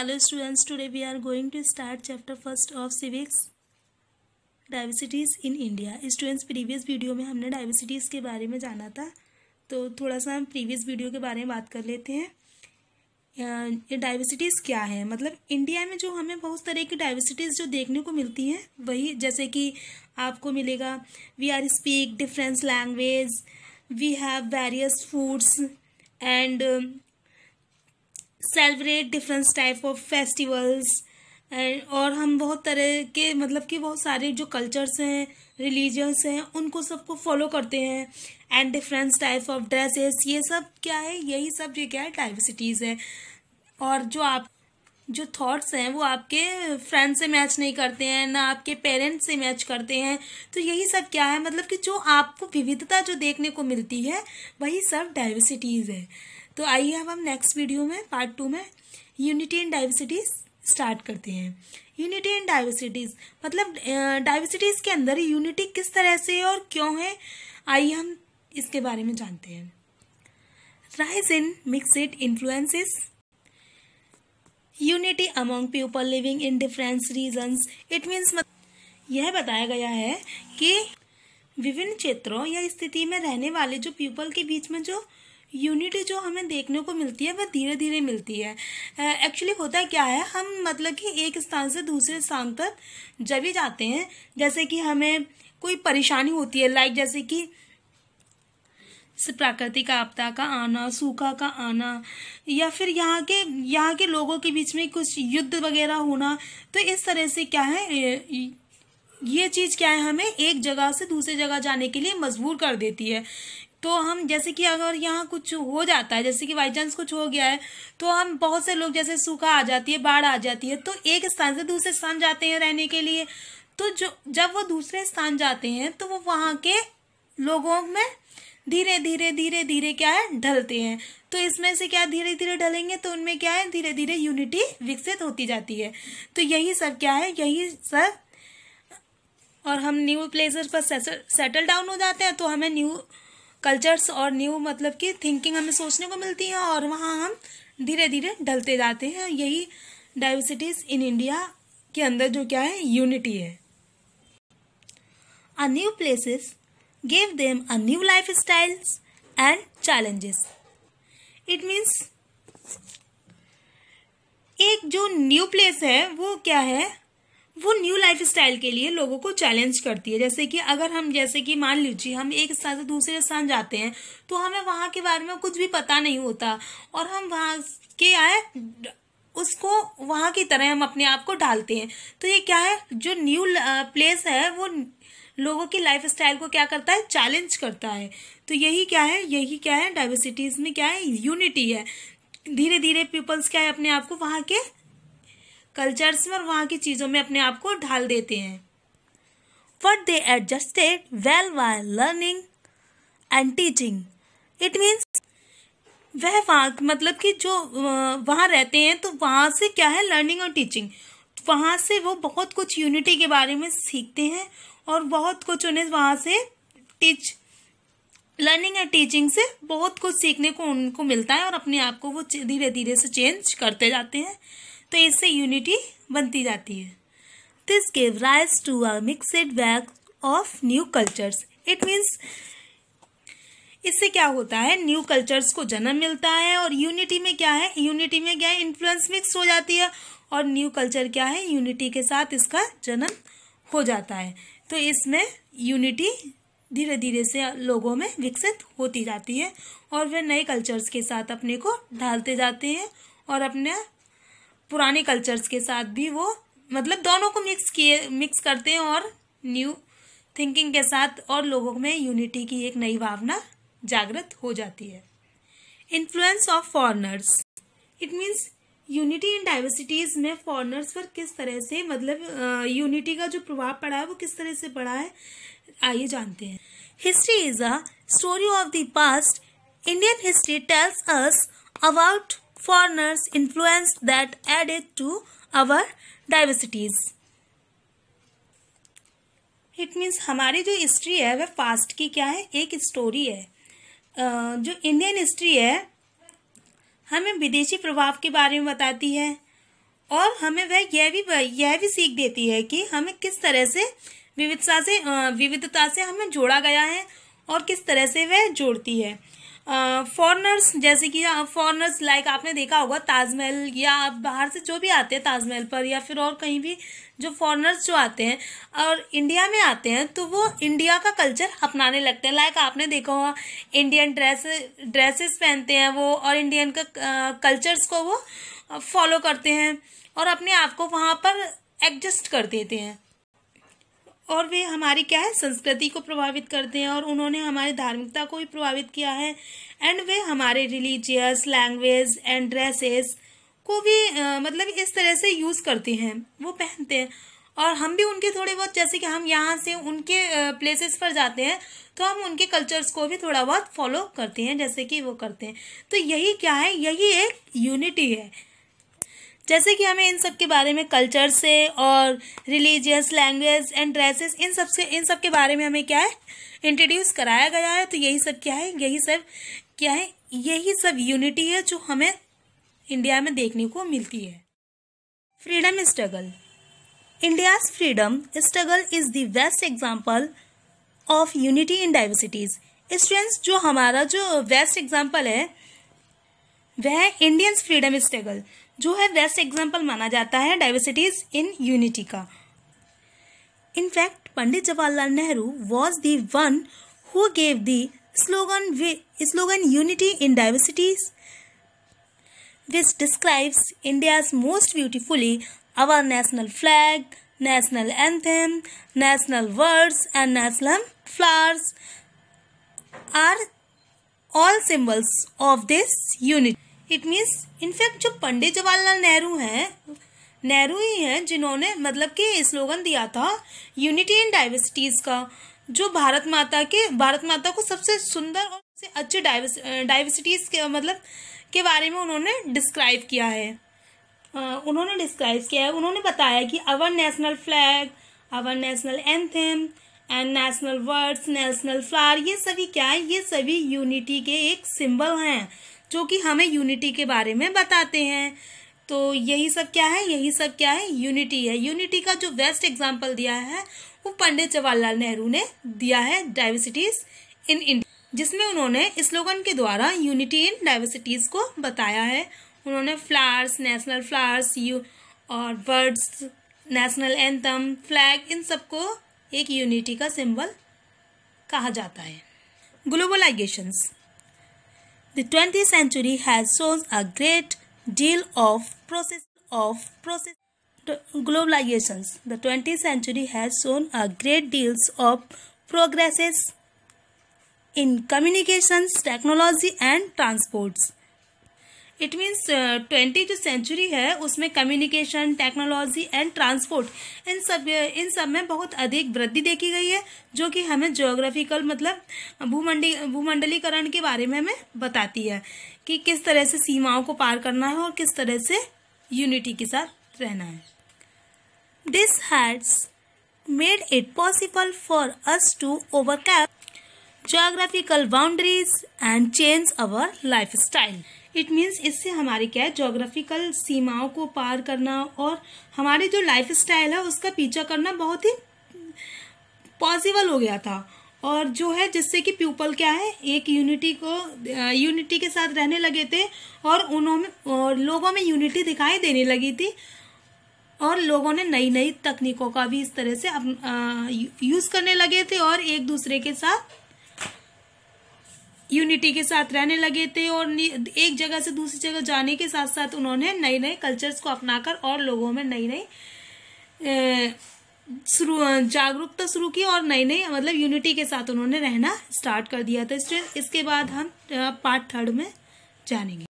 hello students today we are going to start chapter first of civics diversities in India students previous video में हमने डाइविसिटीज़ के बारे में जाना था तो थोड़ा सा हम प्रीवियस वीडियो के बारे में बात कर लेते हैं ये डाइवर्सिटीज क्या है मतलब इंडिया में जो हमें बहुत तरह की डाइवर्सिटीज़ जो देखने को मिलती हैं वही जैसे कि आपको मिलेगा we are speak difference language we have various foods and celebrate difference type of festivals और हम बहुत तरह के मतलब कि बहुत सारे जो कल्चर्स हैं रिलीजन्स हैं उनको सबको फॉलो करते हैं and difference type of dresses ये सब क्या है यही सब ये क्या है डाइवर्सिटीज़ है और जो आप जो थॉट्स हैं वो आपके फ्रेंड से मैच नहीं करते हैं ना आपके पेरेंट्स से मैच करते हैं तो यही सब क्या है मतलब कि जो आपको विविधता जो देखने को मिलती है वही सब डाइवर्सिटीज़ है तो आइए अब हम नेक्स्ट वीडियो में पार्ट टू में यूनिटी इन डाइवर्सिटीज स्टार्ट करते हैं यूनिटी इन डाइवर्सिटीज मतलब डाइवर्सिटीज के अंदर यूनिटी किस तरह से है और क्यों है आइए हम इसके बारे में जानते हैं rise in mixed influences unity among people living in difference region it means यह बताया गया है कि विभिन्न क्षेत्रों या स्थिति में रहने वाले जो पीपल के बीच में जो यूनिटी जो हमें देखने को मिलती है वह धीरे धीरे मिलती है एक्चुअली uh, होता क्या है हम मतलब कि एक स्थान से दूसरे स्थान तक जब ही जाते हैं जैसे कि हमें कोई परेशानी होती है लाइक जैसे कि प्राकृतिक आपदा का आना सूखा का आना या फिर यहाँ के यहाँ के लोगों के बीच में कुछ युद्ध वगैरह होना तो इस तरह से क्या है ये चीज़ क्या है हमें एक जगह से दूसरे जगह जाने के लिए मजबूर कर देती है तो हम जैसे कि अगर यहाँ कुछ हो जाता है जैसे कि बाई चांस कुछ हो गया है तो हम बहुत से लोग जैसे सूखा आ जाती है बाढ़ आ जाती है तो एक स्थान से दूसरे स्थान जाते हैं रहने के लिए तो जो जब वो दूसरे स्थान जाते हैं तो वो वहाँ के लोगों में धीरे धीरे धीरे धीरे क्या है ढलते हैं तो इसमें से क्या धीरे धीरे ढलेंगे तो उनमें क्या है धीरे धीरे यूनिटी विकसित होती जाती है तो यही सब क्या है यही सब और हम न्यू प्लेसेस पर सेटल डाउन हो जाते हैं तो हमें न्यू कल्चर्स और न्यू मतलब कि थिंकिंग हमें सोचने को मिलती है और वहाँ हम धीरे धीरे ढलते जाते हैं यही डाइवर्सिटीज़ इन इंडिया के अंदर जो क्या है यूनिटी है a new places them a new lifestyles and challenges it means एक जो न्यू प्लेस है वो क्या है वो न्यू लाइफ स्टाइल के लिए लोगों को चैलेंज करती है जैसे कि अगर हम जैसे कि मान लीजिए हम एक स्थान से दूसरे स्थान जाते हैं तो हमें वहाँ के बारे में कुछ भी पता नहीं होता और हम वहाँ के आए उसको वहाँ की तरह हम अपने आप को ढालते हैं तो ये क्या है जो न्यू प्लेस है वो लोगों की लाइफ स्टाइल को क्या करता है चैलेंज करता है तो यही क्या है यही क्या है डाइवर्सिटीज में क्या है यूनिटी है धीरे धीरे पीपल्स क्या है अपने आप को वहाँ के कल्चर्स में और वहाँ की चीज़ों में अपने आप को ढाल देते हैं what they adjusted well by learning and teaching it means वह वहाँ मतलब कि जो वहाँ रहते हैं तो वहाँ से क्या है लर्निंग और टीचिंग वहाँ से वो बहुत कुछ यूनिटी के बारे में सीखते हैं और बहुत कुछ उन्हें वहाँ से टीच लर्निंग एंड टीचिंग से बहुत कुछ सीखने को उनको मिलता है और अपने आप को वो धीरे धीरे से चेंज करते जाते हैं तो इससे यूनिटी बनती जाती है this gave rise to a mixed bag of new cultures it means इससे क्या होता है न्यू कल्चर्स को जन्म मिलता है और यूनिटी में क्या है यूनिटी में क्या है इन्फ्लुएंस मिक्स हो जाती है और न्यू कल्चर क्या है यूनिटी के साथ इसका जन्म हो जाता है तो इसमें यूनिटी धीरे धीरे से लोगों में विकसित होती जाती है और वे नए कल्चर्स के साथ अपने को ढालते जाते हैं और अपने पुराने कल्चर्स के साथ भी वो मतलब दोनों को मिक्स किए मिक्स करते हैं और न्यू थिंकिंग के साथ और लोगों में यूनिटी की एक नई भावना जागृत हो जाती है influence of foreigners it means unity in diversities में फॉरनर्स पर किस तरह से मतलब यूनिटी का जो प्रभाव पड़ा है वो किस तरह से पड़ा है आइए जानते हैं history is a story of the past Indian history tells us about foreigners influence that added to our diversities it means हमारी जो हिस्ट्री है वह फास्ट की क्या है एक स्टोरी है जो इंडियन हिस्ट्री है हमें विदेशी प्रभाव के बारे में बताती है और हमें वह यह भी यह भी सीख देती है कि हमें किस तरह से विविधता से विविधता से हमें जोड़ा गया है और किस तरह से वह जोड़ती है फॉरनर्स जैसे कि हाँ, फॉरनर्स लाइक आपने देखा होगा ताजमहल या बाहर से जो भी आते हैं ताजमहल पर या फिर और कहीं भी जो फॉरनर्स जो आते हैं और इंडिया में आते हैं तो वो इंडिया का कल्चर अपनाने लगते हैं लाइक आपने देखा होगा इंडियन ड्रेस ड्रेसेस पहनते हैं वो और इंडियन का कल्चर्स को वो फॉलो करते हैं और अपने आप को वहाँ पर एडजस्ट कर देते हैं और वे हमारी क्या है संस्कृति को प्रभावित करते हैं और उन्होंने हमारी धार्मिकता को भी प्रभावित किया है एंड वे हमारे रिलीजियस लैंग्वेज एंड ड्रेसेस को भी आ, मतलब इस तरह से यूज़ करते हैं वो पहनते हैं और हम भी उनके थोड़े बहुत जैसे कि हम यहाँ से उनके प्लेसेस पर जाते हैं तो हम उनके कल्चर्स को भी थोड़ा बहुत फॉलो करते हैं जैसे कि वो करते हैं तो यही क्या है यही एक यूनिटी है जैसे कि हमें इन सब के बारे में कल्चर से और रिलीजियस लैंग्वेज एंड ड्रेसेस इन सब से इन सब के बारे में हमें क्या है इंट्रोड्यूस कराया गया है तो यही सब क्या है यही सब क्या है यही सब यूनिटी है जो हमें इंडिया में देखने को मिलती है freedom struggle India's freedom struggle is the best example of unity in diversities students जो हमारा जो बेस्ट एग्जाम्पल है वह इंडियंस फ्रीडम स्ट्रगल जो है बेस्ट एग्जाम्पल माना जाता है डाइवर्सिटीज इन यूनिटी का in fact Pandit Jawaharlal Nehru was the one who gave the slogan we slogan unity in diversities which describes India most beautifully our national flag national anthem national words and national flowers are all symbols of this unity it means in fact जो पंडित जवाहरलाल नेहरू हैं नेहरू ही हैं जिन्होंने मतलब कि slogan दिया था unity in diversities का जो भारत माता के भारत माता को सबसे सुंदर और सबसे अच्छे डाइवर्सिटीज़ के मतलब के बारे में उन्होंने डिस्क्राइब किया है उन्होंने डिस्क्राइब किया है उन्होंने बताया कि our national flag our national anthem and national words national flower ये सभी क्या है ये सभी यूनिटी के एक सिंबल हैं जो कि हमें यूनिटी के बारे में बताते हैं तो यही सब क्या है यही सब क्या है यूनिटी है यूनिटी का जो बेस्ट एग्जाम्पल दिया है वो पंडित जवाहरलाल नेहरू ने दिया है डाइवर्सिटीज इन इंडिया जिसमें उन्होंने स्लोगन के द्वारा यूनिटी इन डाइवर्सिटीज को बताया है उन्होंने फ्लावर्स नेशनल फ्लावर्स यू और बर्ड्स नेशनल एंथम फ्लैग इन सबको एक यूनिटी का सिंबल कहा जाता है globalisations The 20th century has shown a great deal of process of process globalizations. The 20th century has shown a great deals of progresses in communications, technology and transports. It means twenty जो century है उसमें communication technology and transport इन सब इन सब में बहुत अधिक वृद्धि देखी गई है जो कि हमें जोग्राफिकल मतलब भूमंडी भूमंडलीकरण के बारे में हमें बताती है कि किस तरह से सीमाओं को पार करना है और किस तरह से यूनिटी के साथ रहना है this has made it possible for us to overcome geographical boundaries and change our lifestyle it means इससे हमारी क्या है जोग्राफिकल सीमाओं को पार करना और हमारी जो लाइफ स्टाइल है उसका पीछा करना बहुत ही पॉसिबल हो गया था और जो है जिससे कि पीपल क्या है एक यूनिटी को यूनिटी के साथ रहने लगे थे और उन्होंने और लोगों में यूनिटी दिखाई देने लगी थी और लोगों ने नई नई तकनीकों का भी इस तरह से यूज़ करने लगे थे और एक दूसरे के साथ यूनिटी के साथ रहने लगे थे और एक जगह से दूसरी जगह जाने के साथ साथ उन्होंने नए नए कल्चर्स को अपनाकर और लोगों में नई नई शुरू जागरूकता शुरू की और नई नई मतलब यूनिटी के साथ उन्होंने रहना स्टार्ट कर दिया था इसके बाद हम पार्ट थर्ड में जानेंगे